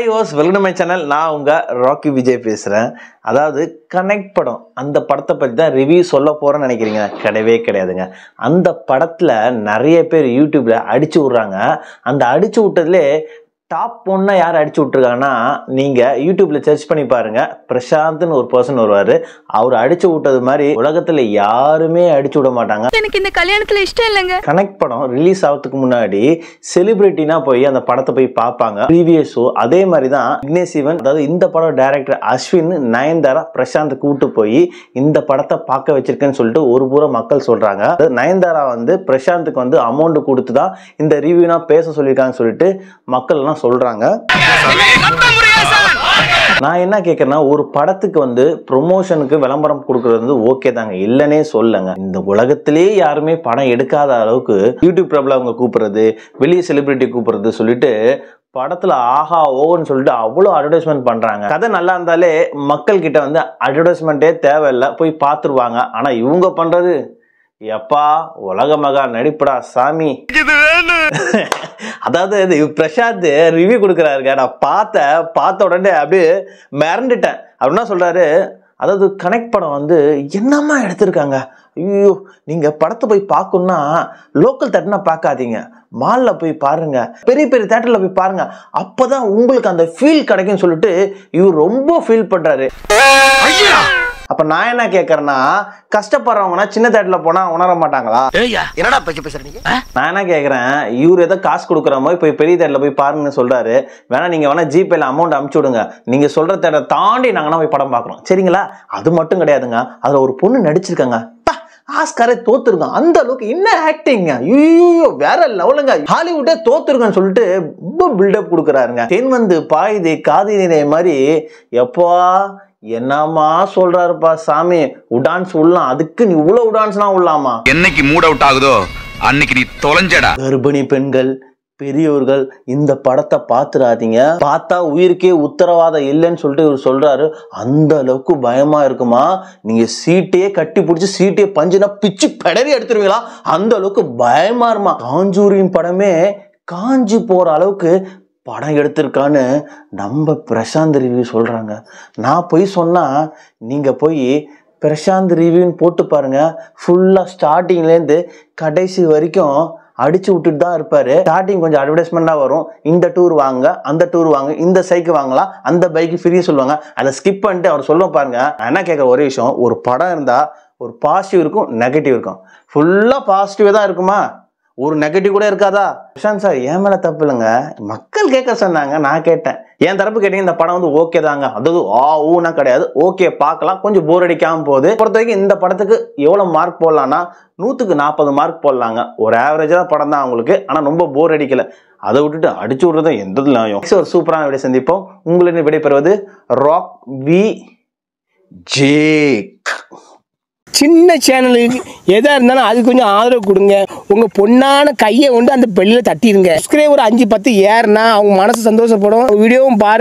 hi ஓஸ் welcome my channel நான் உங்கள் ராக்கி விஜய் பேசுகிறேன் அதாவது கனெக்ட் படம் அந்த படத்தை பற்றி தான் ரிவ்யூ சொல்ல போகிறேன்னு நினைக்கிறீங்க கிடையவே கிடையாதுங்க அந்த படத்தில் நிறைய பேர் யூடியூப்பில் அடித்து விட்றாங்க அந்த அடித்து விட்டதுலே டாப் ஒன்னா யார் அடிச்சு விட்ருக்காங்கன்னா நீங்கள் யூடியூப்பில் சர்ச் பண்ணி பாருங்கள் பிரசாந்த்னு ஒரு பர்சன் வருவார் அவர் அடிச்சு விட்டது மாதிரி உலகத்தில் யாருமே அடிச்சு விட மாட்டாங்க எனக்கு இந்த கல்யாணத்தில் இஷ்டம் இல்லைங்க கனெக்ட் படம் ரிலீஸ் ஆகிறதுக்கு முன்னாடி செலிபிரிட்டினா போய் அந்த படத்தை போய் பார்ப்பாங்க ப்ரீவியஸ் ஷோ அதே மாதிரி தான் விக்னேஷ் சிவன் அதாவது இந்த படம் டைரக்டர் அஸ்வின் நயன்தாரா பிரசாந்த் கூட்டு போய் இந்த படத்தை பார்க்க வச்சிருக்கேன்னு சொல்லிட்டு ஒரு பூரா மக்கள் சொல்கிறாங்க நயன்தாரா வந்து பிரசாந்துக்கு வந்து அமௌண்ட் கொடுத்து தான் இந்த ரிவ்யூனா பேச சொல்லியிருக்காங்கன்னு சொல்லிட்டு மக்கள்லாம் சொல்றாங்க சொல்கிறாங்க நான் என்ன கேட்குறேன்னா ஒரு படத்துக்கு வந்து ப்ரொமோஷனுக்கு விளம்பரம் கொடுக்கறது வந்து ஓகே தாங்க இல்லைனே சொல்லுங்க இந்த உலகத்திலே யாருமே படம் எடுக்காத அளவுக்கு யூடியூப் பிரபல அவங்க கூப்பிடுறது வெளியே செலிபிரிட்டி கூப்பிடுறது சொல்லிட்டு படத்தில் ஆஹா ஓன்னு சொல்லிட்டு அவ்வளோ அட்வர்டைஸ்மெண்ட் பண்ணுறாங்க கதை நல்லா இருந்தாலே மக்கள் கிட்ட வந்து அட்வர்டைஸ்மெண்ட்டே தேவையில்லை போய் பார்த்துருவாங்க ஆனால் இவங்க பண்ணுறது எப்பா உலக மகா நடிப்படா சாமி அதாவது இது பிரசாந்த் ரிவ்யூ கொடுக்குறாருங்க நான் பார்த்த பார்த்த உடனே அப்படியே மிரண்டுட்டேன் அப்படின்னா சொல்கிறாரு அதாவது கனெக்ட் படம் வந்து என்னம்மா எடுத்திருக்காங்க ஐயோ நீங்கள் படத்தை போய் பார்க்கணுன்னா லோக்கல் தேட்டர்னா பார்க்காதீங்க மாலில் போய் பாருங்கள் பெரிய பெரிய தேட்டரில் போய் பாருங்கள் அப்போ தான் உங்களுக்கு அந்த ஃபீல் கிடைக்கும்னு சொல்லிட்டு இவர் ரொம்ப ஃபீல் பண்ணுறாரு அப்ப நான் என்ன கேட்கறேன்னா கஷ்டப்படுறவங்கன்னா சின்ன தேட்டர்ல போனா உணர மாட்டாங்களா என்னடா பச்சை பேசுறீங்க நான் என்ன கேட்கறேன் இவர் ஏதோ காசு கொடுக்குற மாதிரி போய் பெரிய தேட்டர்ல போய் பாருங்கன்னு சொல்றாரு வேணா நீங்க வேணா ஜிபேல அமௌண்ட் அமுச்சு விடுங்க நீங்க சொல்ற தேட்டரை தாண்டி நாங்க போய் படம் பாக்குறோம் சரிங்களா அது மட்டும் கிடையாதுங்க அதுல ஒரு பொண்ணு நடிச்சிருக்காங்க ஆஸ்காரே தோத்துருக்கோம் அந்த அளவுக்கு என்ன ஆக்டிங்க ஐயோ வேற லெவலுங்க ஹாலிவுட்டே தோத்துருக்கான்னு சொல்லிட்டு ரொம்ப பில்டப் கொடுக்குறாருங்க தென் வந்து பாயுது காதி நிலை மாதிரி எப்போ என்னம்மா சொல்றாருப்பா சாமி உடான்ஸ் உள்ளாம் அதுக்கு நீ இவ்வளவு உடான்ஸ்லாம் உள்ளாமா என்னைக்கு மூட் அவுட் ஆகுதோ அன்னைக்கு நீ தொலைஞ்சடா கர்ப்பிணி பெண்கள் பெரியவர்கள் இந்த படத்தை பார்த்துடாதீங்க பார்த்தா உயிருக்கே உத்தரவாதம் இல்லைன்னு சொல்லிட்டு இவர் சொல்றாரு அந்த அளவுக்கு பயமா இருக்குமா நீங்க சீட்டையே கட்டி பிடிச்சி சீட்டையே பஞ்சுனா பிச்சு பெடரி எடுத்துருவீங்களா அந்த அளவுக்கு பயமா இருமா காஞ்சூரியின் படமே காஞ்சி போற அளவுக்கு படம் எடுத்திருக்கான்னு நம்ம பிரசாந்த் ரிவ்யூ சொல்கிறாங்க நான் போய் சொன்னால் நீங்கள் போய் பிரசாந்த் ரிவ்யூன்னு போட்டு பாருங்கள் ஃபுல்லாக ஸ்டார்டிங்லேருந்து கடைசி வரைக்கும் அடிச்சு விட்டுட்டு தான் இருப்பார் ஸ்டார்டிங் கொஞ்சம் அட்வர்டைஸ்மெண்ட்டாக வரும் இந்த டூர் வாங்க அந்த டூர் வாங்க இந்த சைக்கு வாங்கலாம் அந்த பைக்கு ஃப்ரீயாக சொல்லுவாங்க அதை ஸ்கிப் பண்ணிட்டு அவர் சொல்ல நான் என்ன கேட்குற ஒரே விஷயம் ஒரு படம் இருந்தால் ஒரு பாசிட்டிவ் இருக்கும் நெகட்டிவ் இருக்கும் ஃபுல்லாக பாசிட்டிவாக தான் இருக்குமா ஒரு நெகட்டிவ் கூட இருக்காதா பிரசாந்த் சார் ஏன் மேலே தப்பு இல்லைங்க மக்கள் கேட்க சொன்னாங்க நான் கேட்டேன் என் தரப்பு கேட்டீங்க இந்த படம் வந்து ஓகே தாங்க அதாவது ஆ ஊனா கிடையாது ஓகே பார்க்கலாம் கொஞ்சம் போர் அடிக்காமல் போகுது பொறுத்த வரைக்கும் இந்த படத்துக்கு எவ்வளோ மார்க் போடலான்னா நூற்றுக்கு நாற்பது மார்க் போடலாங்க ஒரு ஆவரேஜாக படம் தான் அவங்களுக்கு ஆனால் ரொம்ப போர் அடிக்கலை அதை விட்டுட்டு அடிச்சு விடுறதும் எந்த இதுலையும் ஒரு சூப்பரான விடை சந்திப்போம் விடை விடைபெறுவது ராக் வி ஜேக் சின்ன சேனலுக்கு எதாக இருந்தாலும் அது கொஞ்சம் ஆதரவு கொடுங்க உங்கள் பொண்ணான கையை கொண்டு அந்த பெல்லில் தட்டிடுங்க சப்ஸ்கிரைபர் அஞ்சு பத்து ஏறுனா அவங்க மனசு சந்தோஷப்படும் வீடியோவும் பாருங்கள்